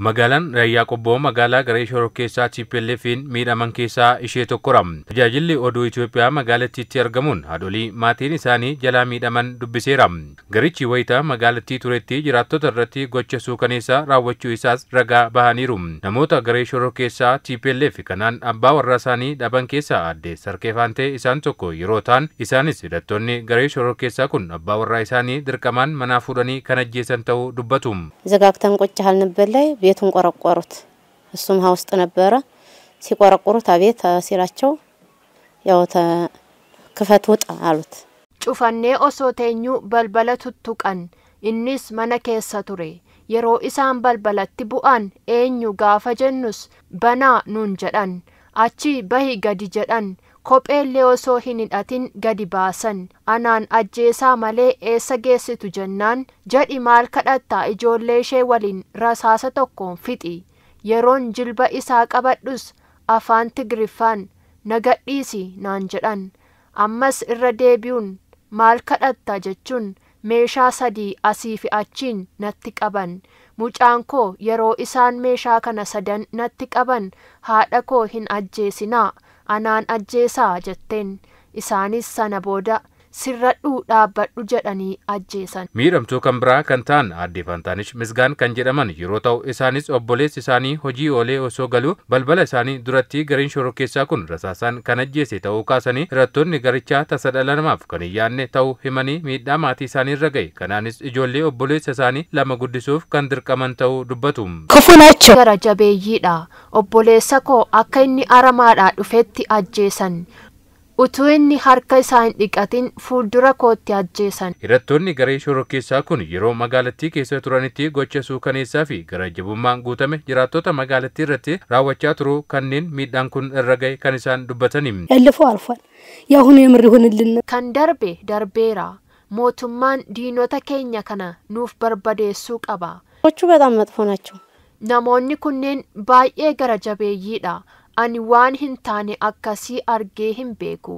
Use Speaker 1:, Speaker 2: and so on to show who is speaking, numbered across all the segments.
Speaker 1: Magaalaan Raayyaa Qobboo magaalaa Garee Shoroo keessaa TPLF'n miidhaman keessaa ishee tokkodha. Tajaajilli oduu Itoophiyaa magaalattiitti argamuun haadholii maatiin isaanii jalaa miidhaman dubbiseera. Garichi wayita magaalattii turetti jiraattota irratti gocha suukaneessaa raawwachuu isaas ragaa bahaniiru. Namoota Garee Shoroo keessaa TPLF kanaan abbaa warra isaanii dhaban keessaa aadde sarkeefaantee isaan tokko yeroo ta'an isaanis hidhattoonni Garee Shoroo keessaa kun abbaa warraa isaanii dirqamaan manaa fuudhanii kan ajjeesan ta'uu dubbatu.
Speaker 2: qocha ቤቱን ቆረቆሩት። እሱም ሀውስጥ ነበረ። ሲቆረቆሩት አቤት ሲላቸው ያው ክፈት ውጣ አሉት። Cufannee osoo teenyuu balbala tuttuqan innis mana keessa ture. Yeroo isaan balbalatti bu'an eenyu gaafa jennus banaa nuun jedhan achi bahi gadi jedhan. kopheellee osoo hin hidhatin gadi baasan anaan ajjeesaa malee eessa geessitu jennaan jedhi maal kadhattaa ijoollee ishee waliin rasaasa tokkoon fixi yeroon jilba isaa qabadhus afaan tigiriffaan nagadhiisi naan jedhan ammas irra deebi'uun maal kadhatta jechuun meeshaa sadii asii fi achiin natti qaban mucaan koo yeroo isaan meeshaa kana sadan natti qaban haadha koo hin ajjeesinaa. anaan ajjeesaa jetteen isaanis sana booda sirradhuu dhaabbadhu jedhanii ajjeesan.
Speaker 1: Miidhamtuu kan biraa kan ta'an aadde Faantaanish Misgaan kan jedhaman yeroo ta'u isaanis obboleessi isaanii hojii oolee osoo galuu balbala isaanii duratti gariin shoroo keessaa kun rasaasaan kan ajjeese ta'uu kaasanii hirattoonni garichaa tasa dhala namaaf kan hin yaadne ta'uu himanii miidhaa maatii isaanii irra ga'e kanaanis ijoollee obboleessa isaanii lama guddisuuf kan dirqaman ta'uu dubbatu.
Speaker 2: Kufunaachu gara jabeeyyiidha obboleessa koo akka inni aramaadhaa dhufetti ajjeesan utuu inni harka isaa hin dhiqatin fuuldura kootti ajjeesan.
Speaker 1: Hirattoonni garee shororkeessaa kun yeroo magaalattii keessa turanitti gocha kaneessaa fi garajabummaan guutame jiraattota magaalattii irratti raawwachaa turu kanneen miidhaan kun irra gahe kan isaan dubbataniin.
Speaker 2: Kan darbe darbeera mootummaan diinota keenya kana nuuf barbadeessuu qaba. namoonni kunneen baay'ee gara jabeeyyiidha. ani waan hin taane akkasii argee hin beeku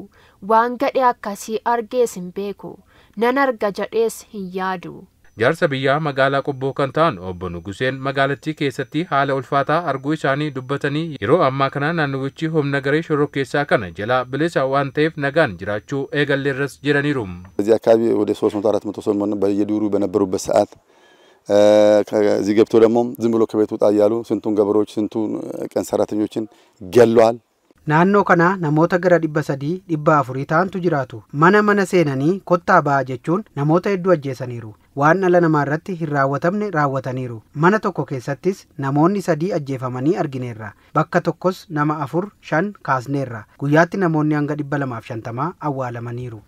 Speaker 2: waan gadhe akkasii argees hin beeku nan arga jedhees hin yaadu.
Speaker 1: jaarsa biyyaa magaalaa qobboo kan ta'an obbo Nuguseen magaalattii keessatti haala ulfaataa arguu isaanii dubbatanii yeroo ammaa kana naannowichi humna garee shorokkeessaa kana jalaa bilisa waan ta'eef nagaan jiraachuu eegalleerras jiraniiru።
Speaker 2: ከዚህ ገብቶ ደግሞ ዝም ብሎ sintuun ውጣ sintuun ስንቱን ገበሬዎች ስንቱን Naannoo kanaa namoota gara dhibba sadii dhibba afurii ta'antu jiraatu. Mana mana seenanii kottaa ba'a jechuun namoota hedduu ajjeesaniiru. Waan dhala namaa irratti hin raawwatamne raawwataniiru. Mana tokko keessattis namoonni sadii ajjeefamanii argineerra. Bakka tokkos nama afur shan kaasneerra. Guyyaatti
Speaker 1: namoonni hanga dhibba lamaaf shantamaa awwaalamaniiru.